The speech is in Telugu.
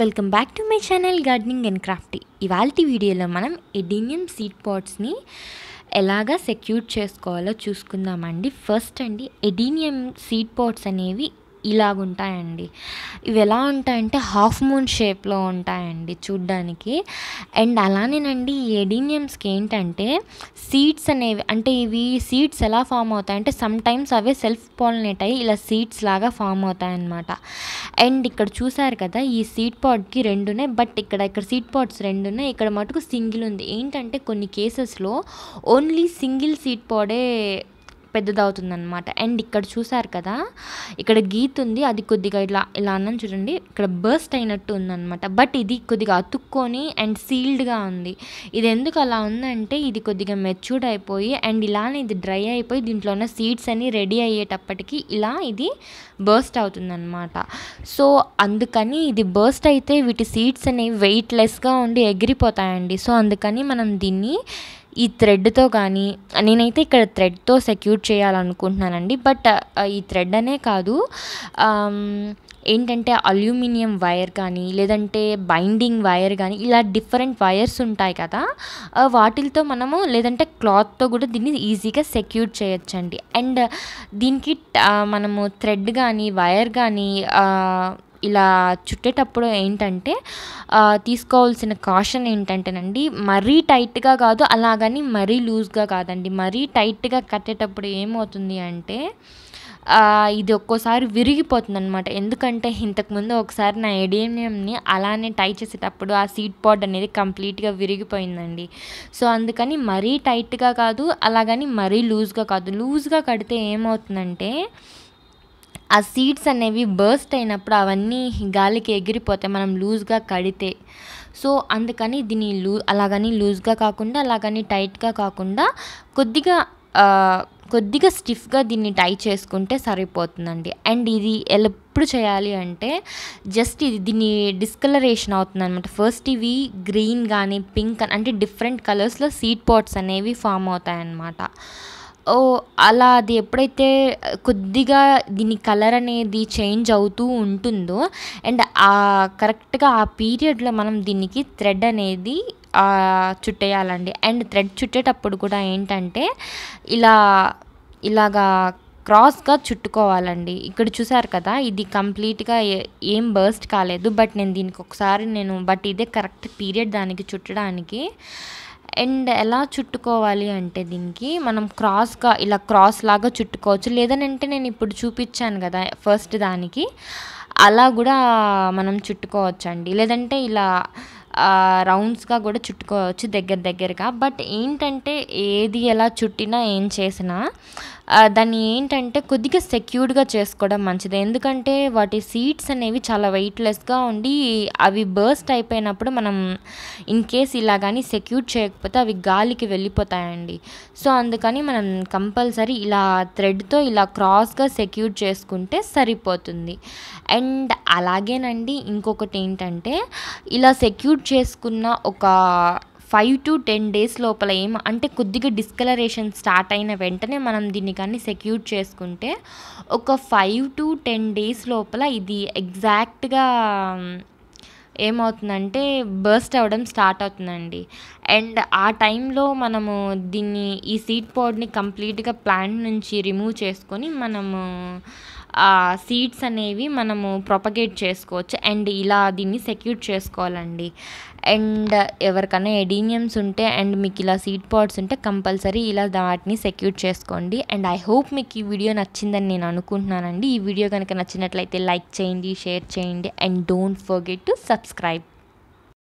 welcome back to my channel gardening and crafty ఇవాళ వీడియోలో మనం ఎడీనియం సీడ్ పాట్స్ని ఎలాగా సెక్యూర్ చేసుకోవాలో చూసుకుందామండి ఫస్ట్ అండి ఎడీనియం సీడ్ పాట్స్ అనేవి ఇలాగుంటాయండి ఇవి ఎలా ఉంటాయంటే హాఫ్ మూన్ షేప్లో ఉంటాయండి చూడ్డానికి అండ్ అలానేనండి ఈ ఎడీనియమ్స్కి ఏంటంటే సీడ్స్ అనేవి అంటే ఇవి సీడ్స్ ఎలా ఫామ్ అవుతాయంటే సమ్ టైమ్స్ అవే సెల్ఫ్ పాలినేట్ అయ్యి ఇలా సీడ్స్ లాగా ఫామ్ అవుతాయన్నమాట అండ్ ఇక్కడ చూసారు కదా ఈ సీడ్ పాడ్కి రెండునే బట్ ఇక్కడ ఇక్కడ సీడ్ పాడ్స్ ఉన్నాయి ఇక్కడ మటుకు సింగిల్ ఉంది ఏంటంటే కొన్ని కేసెస్లో ఓన్లీ సింగిల్ సీడ్ పాడే పెద్దదవుతుందనమాట అండ్ ఇక్కడ చూసారు కదా ఇక్కడ గీత్ ఉంది అది కొద్దిగా ఇలా ఇలా అన్నాను చూడండి ఇక్కడ బర్స్ట్ అయినట్టు ఉందనమాట బట్ ఇది కొద్దిగా అతుక్కొని అండ్ సీల్డ్గా ఉంది ఇది ఎందుకు అలా ఉందంటే ఇది కొద్దిగా మెచ్యూర్డ్ అయిపోయి అండ్ ఇలానే ఇది డ్రై అయిపోయి దీంట్లో ఉన్న సీడ్స్ అన్ని రెడీ అయ్యేటప్పటికి ఇలా ఇది బర్స్ట్ అవుతుందన్నమాట సో అందుకని ఇది బర్స్ట్ అయితే వీటి సీడ్స్ అనేవి వెయిట్లెస్గా ఉండి ఎగిరిపోతాయండి సో అందుకని మనం దీన్ని ఈ థ్రెడ్తో కానీ నేనైతే ఇక్కడ థ్రెడ్తో సెక్యూర్ చేయాలనుకుంటున్నానండి బట్ ఈ థ్రెడ్ అనే కాదు ఏంటంటే అల్యూమినియం వైర్ కానీ లేదంటే బైండింగ్ వైర్ కానీ ఇలా డిఫరెంట్ వైర్స్ ఉంటాయి కదా వాటితో మనము లేదంటే క్లాత్తో కూడా దీన్ని ఈజీగా సెక్యూర్ చేయొచ్చండి అండ్ దీనికి మనము థ్రెడ్ కానీ వైర్ కానీ ఇలా చుట్టేటప్పుడు ఏంటంటే తీసుకోవాల్సిన కాషన్ ఏంటంటేనండి మరీ టైట్గా కాదు అలాగని మరీ లూజ్గా కాదండి మరీ టైట్గా కట్టేటప్పుడు ఏమవుతుంది అంటే ఇది ఒక్కోసారి విరిగిపోతుంది అనమాట ఎందుకంటే ఇంతకుముందు ఒకసారి నా ఏడిఎంని అలానే టై చేసేటప్పుడు ఆ సీట్ పాడ్ అనేది కంప్లీట్గా విరిగిపోయిందండి సో అందుకని మరీ టైట్గా కాదు అలాగని మరీ లూజ్గా కాదు లూజ్గా కడితే ఏమవుతుందంటే ఆ సీడ్స్ అనేవి బర్స్ట్ అయినప్పుడు అవన్నీ గాలికి ఎగిరిపోతాయి మనం లూజ్గా కడితే సో అందుకని దీన్ని లూ అలాగని లూజ్గా కాకుండా అలాగని టైట్గా కాకుండా కొద్దిగా కొద్దిగా స్టిఫ్గా దీన్ని టై చేసుకుంటే సరిపోతుందండి అండ్ ఇది ఎప్పుడు చేయాలి అంటే జస్ట్ ఇది దీన్ని డిస్కలరేషన్ అవుతుంది అనమాట ఫస్ట్ ఇవి గ్రీన్ కానీ పింక్ అంటే డిఫరెంట్ కలర్స్లో సీడ్ పాట్స్ అనేవి ఫామ్ అవుతాయన్నమాట ఓ అలా అది ఎప్పుడైతే కొద్దిగా దీని కలర్ అనేది చేంజ్ అవుతూ ఉంటుందో అండ్ ఆ కరెక్ట్గా ఆ పీరియడ్లో మనం దీనికి థ్రెడ్ అనేది చుట్టేయాలండి అండ్ థ్రెడ్ చుట్టేటప్పుడు కూడా ఏంటంటే ఇలా ఇలాగా క్రాస్గా చుట్టుకోవాలండి ఇక్కడ చూసారు కదా ఇది కంప్లీట్గా ఏం బర్స్ట్ కాలేదు బట్ నేను దీనికి ఒకసారి నేను బట్ ఇదే కరెక్ట్ పీరియడ్ దానికి చుట్టడానికి అండ్ ఎలా చుట్టుకోవాలి అంటే దీనికి మనం క్రాస్గా ఇలా క్రాస్ లాగా చుట్టుకోవచ్చు లేదనంటే నేను ఇప్పుడు చూపించాను కదా ఫస్ట్ దానికి అలా కూడా మనం చుట్టుకోవచ్చండి లేదంటే ఇలా రౌండ్స్గా కూడా చుట్టుకోవచ్చు దగ్గర దగ్గరగా బట్ ఏంటంటే ఏది ఎలా చుట్టినా ఏం చేసినా దాన్ని ఏంటంటే కొద్దిగా సెక్యూర్డ్గా చేసుకోవడం మంచిది ఎందుకంటే వాటి సీట్స్ అనేవి చాలా వెయిట్లెస్గా ఉండి అవి బర్స్ట్ అయిపోయినప్పుడు మనం ఇన్ కేస్ ఇలా కానీ సెక్యూర్ చేయకపోతే అవి గాలికి వెళ్ళిపోతాయండి సో అందుకని మనం కంపల్సరీ ఇలా థ్రెడ్తో ఇలా క్రాస్గా సెక్యూర్ చేసుకుంటే సరిపోతుంది అండ్ అలాగేనండి ఇంకొకటి ఏంటంటే ఇలా సెక్యూర్ చేసుకున్న ఒక ఫైవ్ టు టెన్ డేస్ లోపల ఏం అంటే కొద్దిగా డిస్కలరేషన్ స్టార్ట్ అయిన వెంటనే మనం దీన్ని కానీ సెక్యూర్ చేసుకుంటే ఒక ఫైవ్ టు టెన్ డేస్ లోపల ఇది ఎగ్జాక్ట్గా ఏమవుతుందంటే బర్స్ట్ అవ్వడం స్టార్ట్ అవుతుందండి అండ్ ఆ టైంలో మనము దీన్ని ఈ సీట్ పౌడ్ని కంప్లీట్గా ప్లాంట్ నుంచి రిమూవ్ చేసుకొని మనము సీడ్స్ అనేవి మనము ప్రొపగేట్ చేసుకోవచ్చు అండ్ ఇలా దీన్ని సెక్యూర్ చేసుకోవాలండి అండ్ ఎవరికైనా ఎడీనియమ్స్ ఉంటే అండ్ మీకు ఇలా సీడ్ పాట్స్ ఉంటే కంపల్సరీ ఇలా వాటిని సెక్యూర్ చేసుకోండి అండ్ ఐ హోప్ మీకు ఈ వీడియో నచ్చిందని నేను అనుకుంటున్నానండి ఈ వీడియో కనుక నచ్చినట్లయితే లైక్ చేయండి షేర్ చేయండి and don't forget to subscribe